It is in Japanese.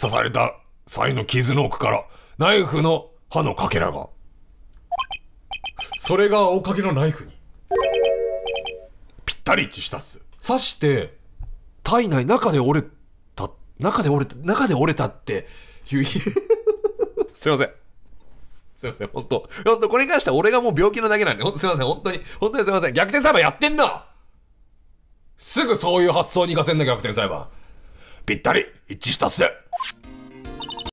刺された際の傷の奥からナイフの刃のかけらがそれが青かげのナイフにぴったり一致したっす刺して体内中で折れた中で折れた中で折れたっていう すいませんすいません、本当本これに関しては俺がもう病気のだけなんで、ほんとすいません、本当に、本当にすいません。逆転裁判やってんなすぐそういう発想に行かせんな、逆転裁判。ぴったり、一致したっす。